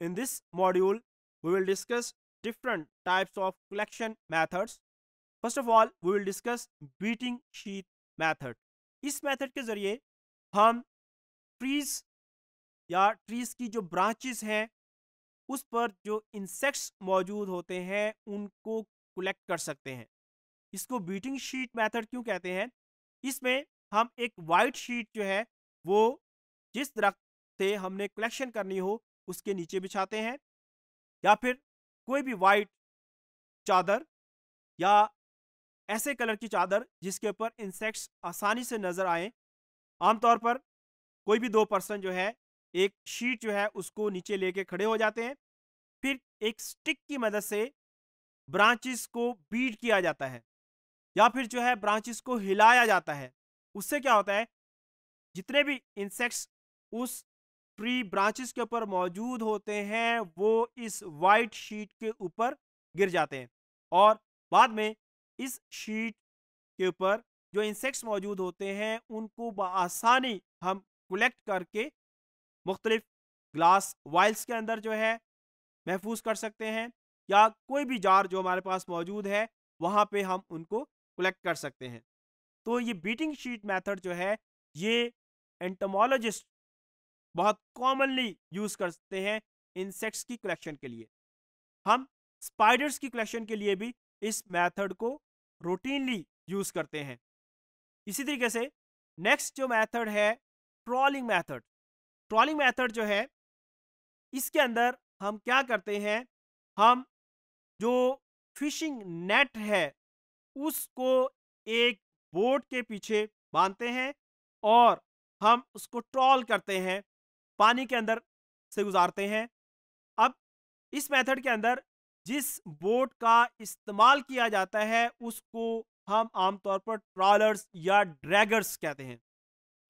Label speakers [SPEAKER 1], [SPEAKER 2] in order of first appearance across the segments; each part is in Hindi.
[SPEAKER 1] In this module, we will discuss different types of collection methods. First of all, we will discuss beating sheet method. is method ke zariye hum trees ya trees ki jo branches hain us par jo insects maujood hote hain unko collect kar sakte hain isko beating sheet method kyu kehte hain isme hum ek white sheet jo hai wo jis tarah से हमने कलेक्शन करनी हो उसके नीचे बिछाते हैं या फिर कोई भी वाइट चादर या ऐसे कलर की चादर जिसके ऊपर इंसेक्ट्स आसानी से नज़र आए आमतौर पर कोई भी दो पर्सन जो है एक शीट जो है उसको नीचे लेके खड़े हो जाते हैं फिर एक स्टिक की मदद से ब्रांचेस को बीट किया जाता है या फिर जो है ब्रांचेस को हिलाया जाता है उससे क्या होता है जितने भी इंसेक्ट्स उस ट्री ब्रांचेस के ऊपर मौजूद होते हैं वो इस वाइट शीट के ऊपर गिर जाते हैं और बाद में इस शीट के ऊपर जो इंसेक्ट्स मौजूद होते हैं उनको बसानी हम कलेक्ट करके मुख्तलिफ ग्लास वाइल्स के अंदर जो है महफूज कर सकते हैं या कोई भी जार जो हमारे पास मौजूद है वहाँ पे हम उनको कलेक्ट कर सकते हैं तो ये बीटिंग शीट मेथड जो है ये एंटमोलॉजिस्ट बहुत कॉमनली यूज करते हैं इंसेक्ट्स की कलेक्शन के लिए हम स्पाइडर्स की कलेक्शन के लिए भी इस मेथड को रूटीनली यूज करते हैं इसी तरीके से नेक्स्ट जो मेथड है ट्रॉलिंग मेथड ट्रॉलिंग मेथड जो है इसके अंदर हम क्या करते हैं हम जो फिशिंग नेट है उसको एक बोट के पीछे बांधते हैं और हम उसको ट्रॉल करते हैं पानी के अंदर से गुजारते हैं अब इस मेथड के अंदर जिस बोट का इस्तेमाल किया जाता है उसको हम आमतौर पर ट्रॉलर्स या ड्रैगर्स कहते हैं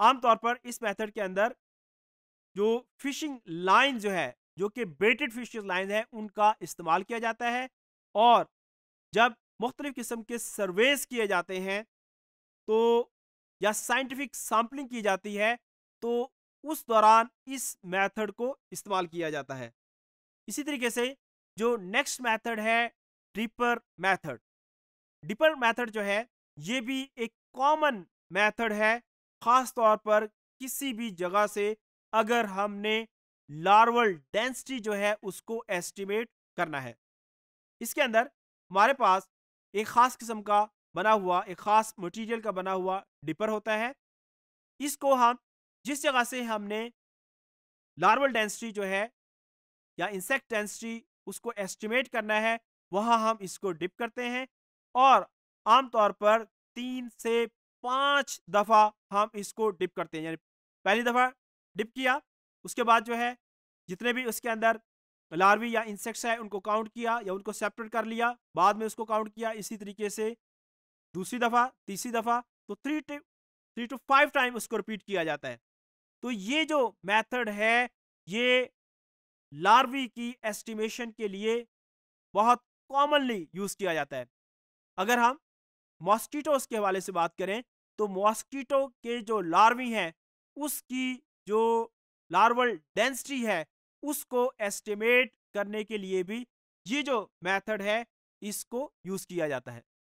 [SPEAKER 1] आमतौर पर इस मेथड के अंदर जो फिशिंग लाइन जो है जो कि बेटेड फिशिंग लाइन है उनका इस्तेमाल किया जाता है और जब मुख्तलिफ़ किस्म के सर्वेस किए जाते हैं तो या साइंटिफिक सैम्पलिंग की जाती है तो उस दौरान इस मेथड को इस्तेमाल किया जाता है इसी तरीके से जो नेक्स्ट मेथड है डिपर मेथड डिपर मेथड जो है ये भी एक कॉमन मेथड है ख़ास तौर पर किसी भी जगह से अगर हमने लार्वल डेंसिटी जो है उसको एस्टिमेट करना है इसके अंदर हमारे पास एक ख़ास किस्म का बना हुआ एक ख़ास मटेरियल का बना हुआ डिपर होता है इसको हम जिस जगह से हमने लार्वल डेंसिटी जो है या इंसेक्ट डेंसिटी उसको एस्टिमेट करना है वहाँ हम इसको डिप करते हैं और आमतौर पर तीन से पाँच दफ़ा हम इसको डिप करते हैं यानी पहली दफ़ा डिप किया उसके बाद जो है जितने भी उसके अंदर लार्वी या इंसेक्ट्स है उनको काउंट किया या उनको सेपरेट कर लिया बाद में उसको काउंट किया इसी तरीके से दूसरी दफ़ा तीसरी दफ़ा तो three two three two five time उसको रिपीट किया जाता है तो ये जो मेथड है ये लार्वी की एस्टिमेशन के लिए बहुत कॉमनली यूज़ किया जाता है अगर हम मॉस्किटोस के हवाले से बात करें तो मॉस्किटो के जो लार्वी हैं उसकी जो लार्वल डेंसिटी है उसको एस्टिमेट करने के लिए भी ये जो मेथड है इसको यूज़ किया जाता है